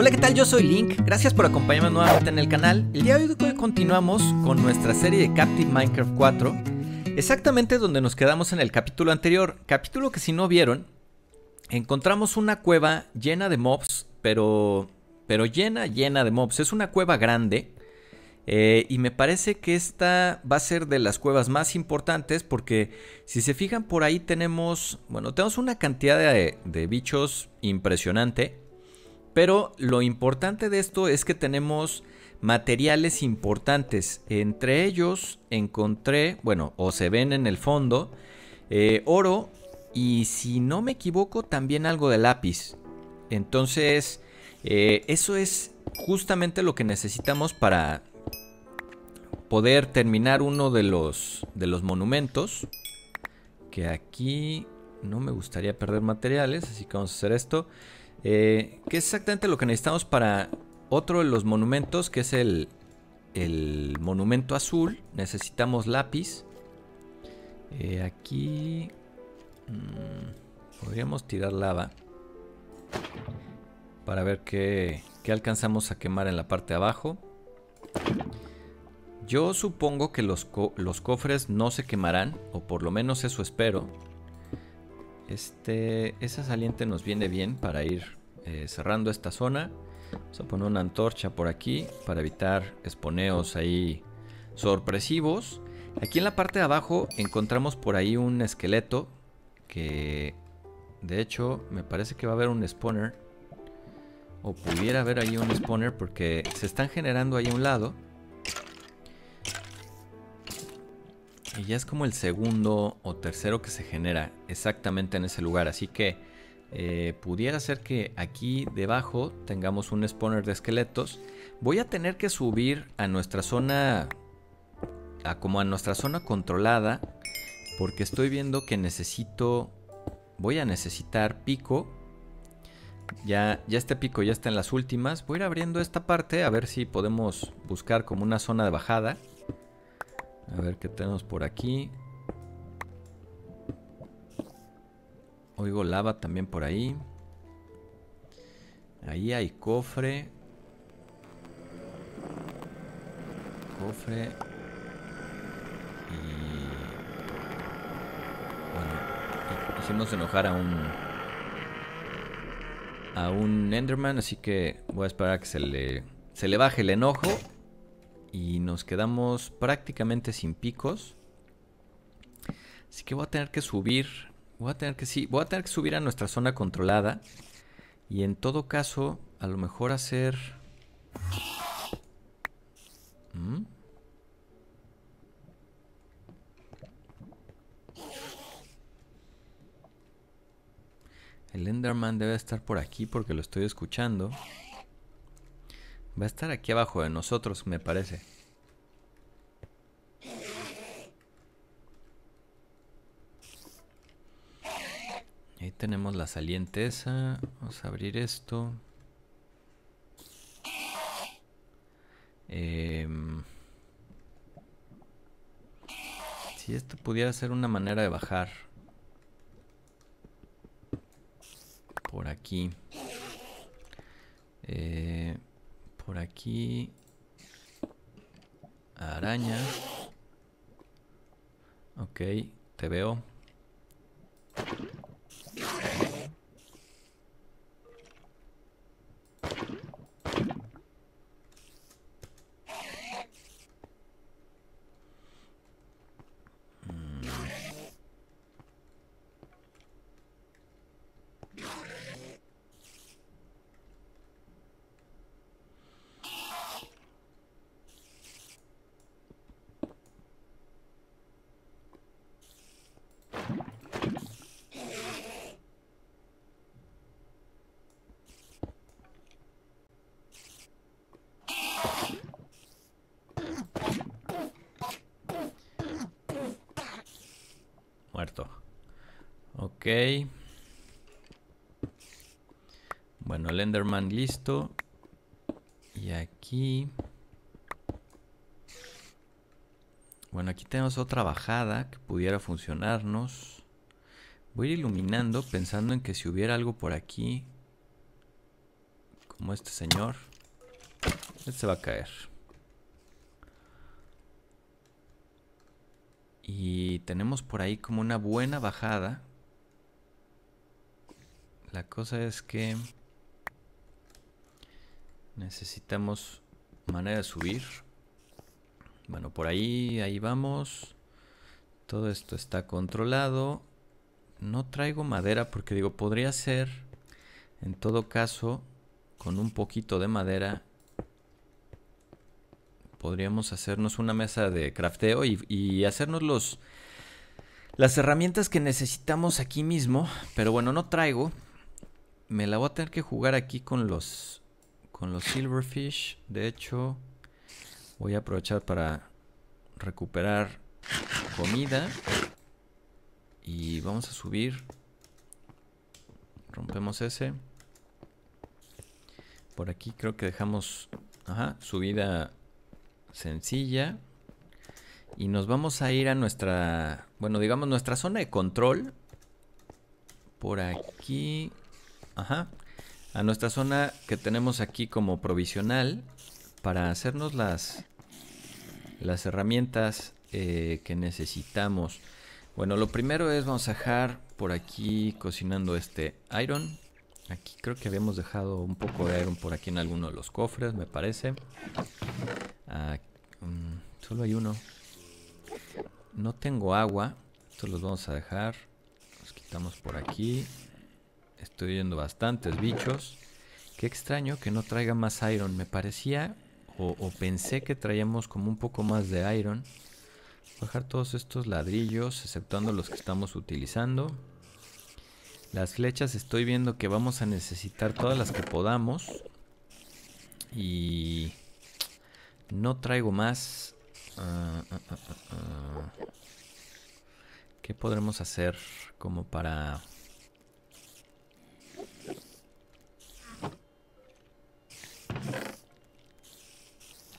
Hola, ¿qué tal? Yo soy Link. Gracias por acompañarme nuevamente en el canal. El día de hoy continuamos con nuestra serie de Captive Minecraft 4, exactamente donde nos quedamos en el capítulo anterior. Capítulo que si no vieron, encontramos una cueva llena de mobs, pero pero llena, llena de mobs. Es una cueva grande. Eh, y me parece que esta va a ser de las cuevas más importantes porque si se fijan por ahí tenemos, bueno, tenemos una cantidad de bichos impresionante. Pero lo importante de esto es que tenemos materiales importantes. Entre ellos encontré, bueno, o se ven en el fondo, eh, oro y si no me equivoco también algo de lápiz. Entonces, eh, eso es justamente lo que necesitamos para poder terminar uno de los, de los monumentos. Que aquí no me gustaría perder materiales, así que vamos a hacer esto. Eh, ¿Qué es exactamente lo que necesitamos para otro de los monumentos, que es el, monumento azul. Necesitamos lápiz. Eh, aquí mm, podríamos tirar lava para ver qué, alcanzamos a quemar en la parte de abajo. Yo supongo que los, los, cofres no se quemarán, o por lo menos eso espero. Este, esa saliente nos viene bien para ir eh, cerrando esta zona. Vamos a poner una antorcha por aquí para evitar esponeos ahí sorpresivos. Aquí en la parte de abajo encontramos por ahí un esqueleto que de hecho me parece que va a haber un spawner. O pudiera haber ahí un spawner porque se están generando ahí un lado. Y ya es como el segundo o tercero que se genera exactamente en ese lugar. Así que eh, pudiera ser que aquí debajo tengamos un spawner de esqueletos. Voy a tener que subir a nuestra zona, a como a nuestra zona controlada, porque estoy viendo que necesito, voy a necesitar pico. Ya, ya este pico ya está en las últimas. Voy a ir abriendo esta parte a ver si podemos buscar como una zona de bajada. A ver qué tenemos por aquí. Oigo lava también por ahí. Ahí hay cofre. Cofre. Y... Bueno, hicimos enojar a un... A un Enderman, así que voy a esperar a que se le, se le baje el enojo. Y nos quedamos prácticamente sin picos. Así que voy a tener que subir Voy a tener que sí, voy a tener que subir a nuestra zona controlada y en todo caso, a lo mejor hacer ¿Mm? El Enderman debe estar por aquí porque lo estoy escuchando. Va a estar aquí abajo de nosotros, me parece. tenemos la saliente esa. Vamos a abrir esto. Em, si esto pudiera ser una manera de bajar. Por aquí. Eh, por aquí. Araña. Ok, te veo. Thank you. Ok. Bueno, el Enderman listo. Y aquí... Bueno, aquí tenemos otra bajada que pudiera funcionarnos. Voy a ir iluminando pensando en que si hubiera algo por aquí... Como este señor. Este se va a caer. Y tenemos por ahí como una buena bajada. La cosa es que necesitamos manera de subir. Bueno, por ahí, ahí vamos. Todo esto está controlado. No traigo madera porque digo, podría ser, en todo caso, con un poquito de madera Podríamos hacernos una mesa de crafteo y, hacernos los, las herramientas que necesitamos aquí mismo. Pero bueno, no traigo. Me la voy a tener que jugar aquí con los, con los silverfish. De hecho, voy a aprovechar para recuperar comida. Y vamos a subir. Rompemos ese. Por aquí creo que dejamos... Ajá, subida sencilla. Y nos vamos a ir a nuestra, bueno, digamos nuestra zona de control. Por aquí. Ajá. A nuestra zona que tenemos aquí como provisional. Para hacernos las, las herramientas eh, que necesitamos. Bueno, lo primero es vamos a dejar por aquí cocinando este iron. Aquí creo que habíamos dejado un poco de iron por aquí en alguno de los cofres, me parece. Ah, mm, solo hay uno. No tengo agua. Esto los vamos a dejar. Los quitamos por aquí. Estoy viendo bastantes bichos. Qué extraño que no traiga más iron. Me parecía o, pensé que traíamos como un poco más de iron. Bajar todos estos ladrillos, exceptuando los que estamos utilizando. Las flechas estoy viendo que vamos a necesitar todas las que podamos. Y no traigo más. Ah, ah, ah, ¿Qué podremos hacer como para...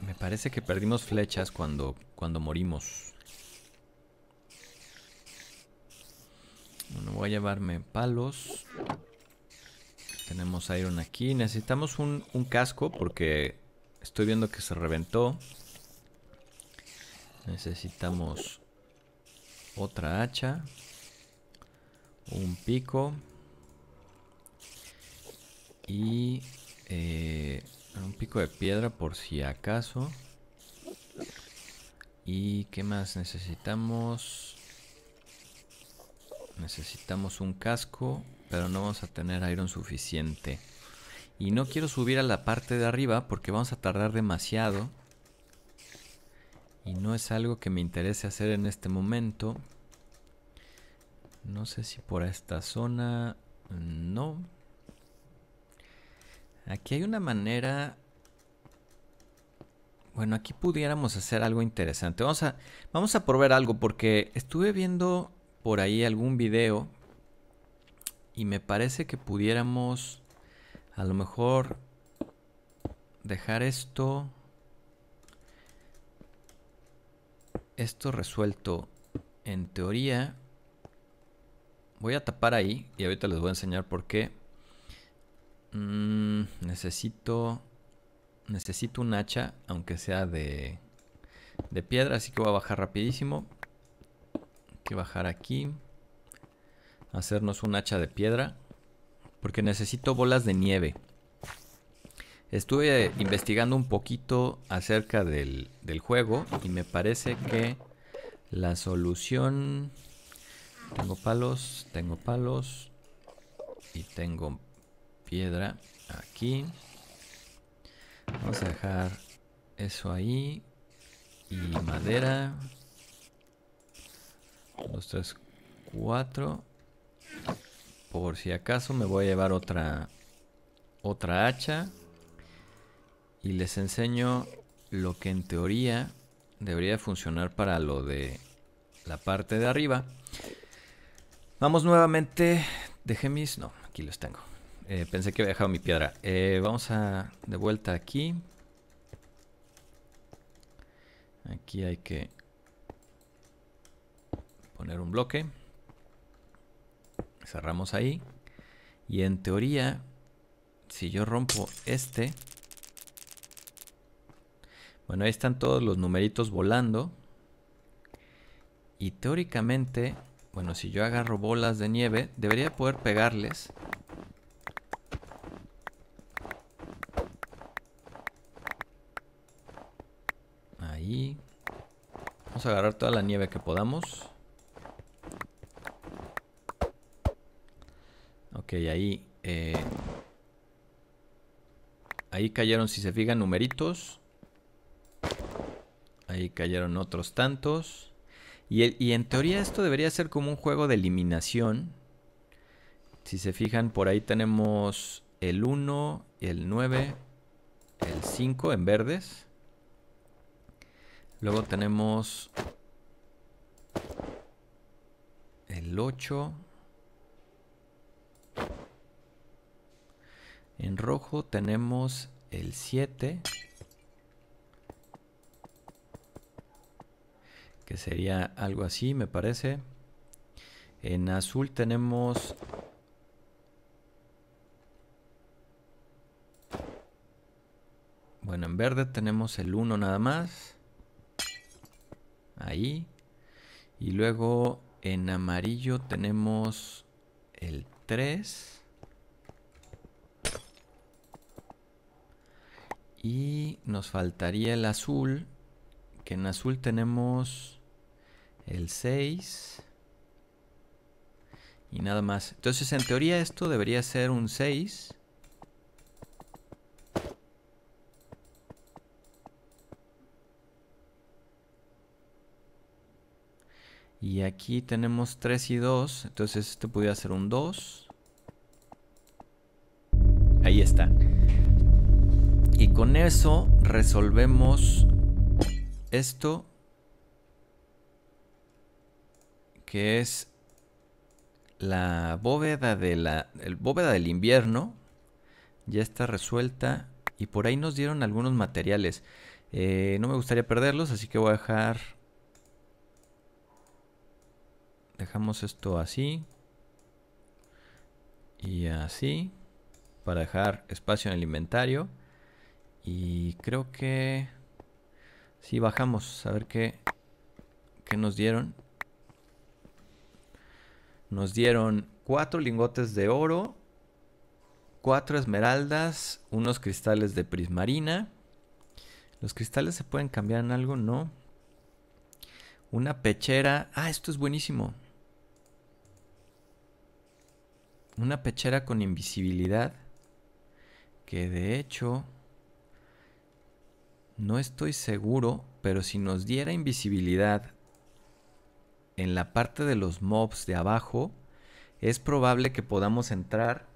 Me parece que perdimos flechas cuando, cuando morimos. Bueno, voy a llevarme palos. Tenemos Iron aquí. Necesitamos un, casco porque estoy viendo que se reventó. Necesitamos otra hacha. Un pico. Y eh, un pico de piedra por si acaso. ¿Y qué más necesitamos? Necesitamos un casco, pero no vamos a tener iron suficiente. Y no quiero subir a la parte de arriba porque vamos a tardar demasiado. Y no es algo que me interese hacer en este momento. No sé si por esta zona... No. Aquí hay una manera... Bueno, aquí pudiéramos hacer algo interesante. Vamos a, vamos a probar algo porque estuve viendo por ahí algún video y me parece que pudiéramos a lo mejor dejar esto esto resuelto en teoría voy a tapar ahí y ahorita les voy a enseñar por qué mm, necesito necesito un hacha aunque sea de de piedra así que voy a bajar rapidísimo que bajar aquí. Hacernos un hacha de piedra. Porque necesito bolas de nieve. Estuve investigando un poquito acerca del, del juego y me parece que la solución... Tengo palos, tengo palos y tengo piedra aquí. Vamos a dejar eso ahí y madera 2, 3, 4. Por si acaso me voy a llevar otra, otra hacha. Y les enseño lo que en teoría debería funcionar para lo de la parte de arriba. Vamos nuevamente. Dejé mis... No, aquí los tengo. Eh, pensé que había dejado mi piedra. Eh, vamos a... De vuelta aquí. Aquí hay que poner un bloque. Cerramos ahí. Y en teoría, si yo rompo este... Bueno, ahí están todos los numeritos volando. Y teóricamente, bueno, si yo agarro bolas de nieve, debería poder pegarles. Ahí. Vamos a agarrar toda la nieve que podamos. Ok, ahí... Eh, ahí cayeron, si se fijan, numeritos. Ahí cayeron otros tantos. Y, y, en teoría esto debería ser como un juego de eliminación. Si se fijan, por ahí tenemos el 1, el 9, el 5 en verdes. Luego tenemos el 8, En rojo tenemos el 7. Que sería algo así, me parece. En azul tenemos... Bueno, en verde tenemos el 1 nada más. Ahí. Y luego en amarillo tenemos el 3. Y nos faltaría el azul, que en azul tenemos el 6 y nada más. Entonces en teoría esto debería ser un 6. Y aquí tenemos 3 y 2, entonces esto podría ser un 2. Ahí está. Y con eso resolvemos esto que es la bóveda bóveda del invierno ya está resuelta y por ahí nos dieron algunos materiales eh, no me gustaría perderlos así que voy a dejar dejamos esto así y así para dejar espacio en el inventario y creo que... si bajamos. A ver qué, qué nos dieron. Nos dieron cuatro lingotes de oro, cuatro esmeraldas, unos cristales de prismarina. ¿Los cristales se pueden cambiar en algo? No. Una pechera. Ah, esto es buenísimo. Una pechera con invisibilidad. Que de hecho... No estoy seguro, pero si nos diera invisibilidad en la parte de los mobs de abajo, es probable que podamos entrar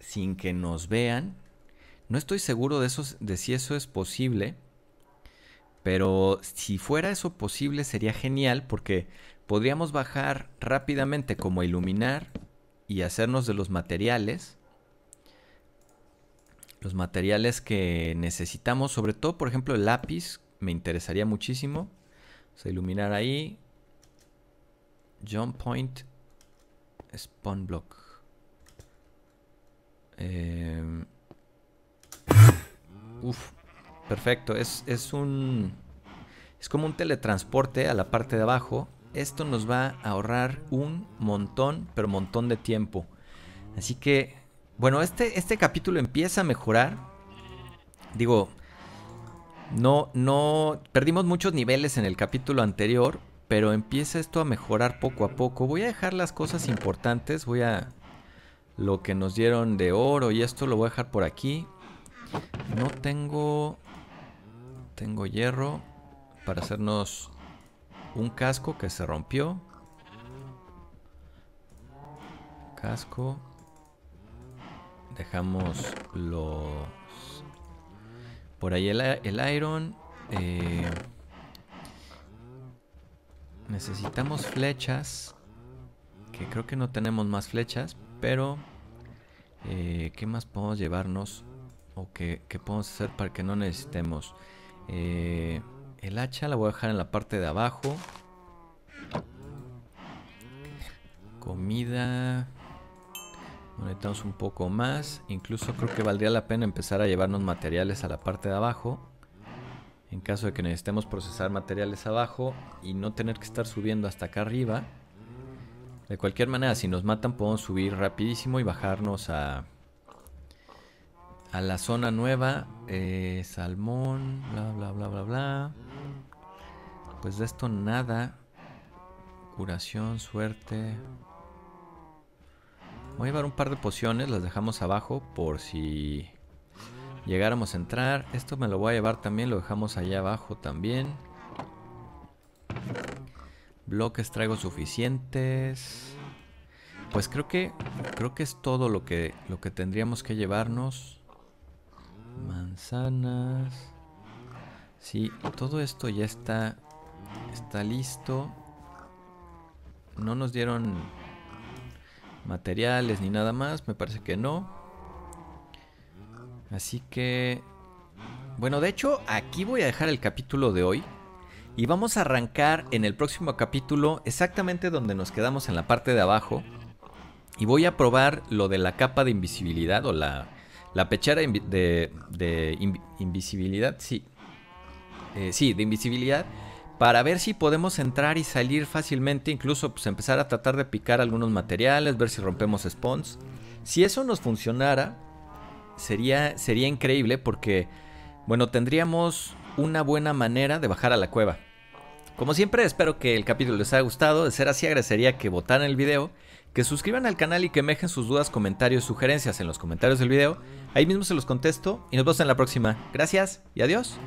sin que nos vean. No estoy seguro de, eso, de si eso es posible, pero si fuera eso posible sería genial porque podríamos bajar rápidamente como iluminar y hacernos de los materiales los materiales que necesitamos, sobre todo, por ejemplo, el lápiz, me interesaría muchísimo. Vamos a iluminar ahí. Jump Point Spawn Block. Em, perfecto. Es, es un. Es como un teletransporte a la parte de abajo. Esto nos va a ahorrar un montón, pero montón de tiempo. Así que bueno, este, este capítulo empieza a mejorar. Digo, no, no, perdimos muchos niveles en el capítulo anterior, pero empieza esto a mejorar poco a poco. Voy a dejar las cosas importantes, voy a... Lo que nos dieron de oro y esto lo voy a dejar por aquí. No tengo... Tengo hierro para hacernos un casco que se rompió. Casco. Dejamos los... Por ahí el, iron. Eh, necesitamos flechas. Que creo que no tenemos más flechas. Pero... Eh, ¿Qué más podemos llevarnos? ¿O qué, podemos hacer para que no necesitemos? Eh, el hacha la voy a dejar en la parte de abajo. Comida. Conectamos un poco más. Incluso creo que valdría la pena empezar a llevarnos materiales a la parte de abajo. En caso de que necesitemos procesar materiales abajo y no tener que estar subiendo hasta acá arriba. De cualquier manera, si nos matan podemos subir rapidísimo y bajarnos a, a la zona nueva. Eh, salmón, bla, bla, bla, bla, bla. Pues de esto nada. Curación, suerte. Voy a llevar un par de pociones, las dejamos abajo por si llegáramos a entrar. Esto me lo voy a llevar también, lo dejamos allá abajo también. Bloques traigo suficientes. Pues creo que creo que es todo lo que lo que tendríamos que llevarnos. Manzanas. Sí, todo esto ya está está listo. No nos dieron materiales ni nada más, me parece que no. Así que... Bueno, de hecho, aquí voy a dejar el capítulo de hoy. Y vamos a arrancar en el próximo capítulo exactamente donde nos quedamos en la parte de abajo. Y voy a probar lo de la capa de invisibilidad o la, la pechera de, de invisibilidad, sí. Eh, sí, de invisibilidad para ver si podemos entrar y salir fácilmente, incluso pues, empezar a tratar de picar algunos materiales, ver si rompemos spawns. Si eso nos funcionara, sería, sería increíble porque, bueno, tendríamos una buena manera de bajar a la cueva. Como siempre, espero que el capítulo les haya gustado. De ser así, agradecería que votaran el video, que suscriban al canal y que me dejen sus dudas, comentarios, sugerencias en los comentarios del video. Ahí mismo se los contesto y nos vemos en la próxima. Gracias y adiós.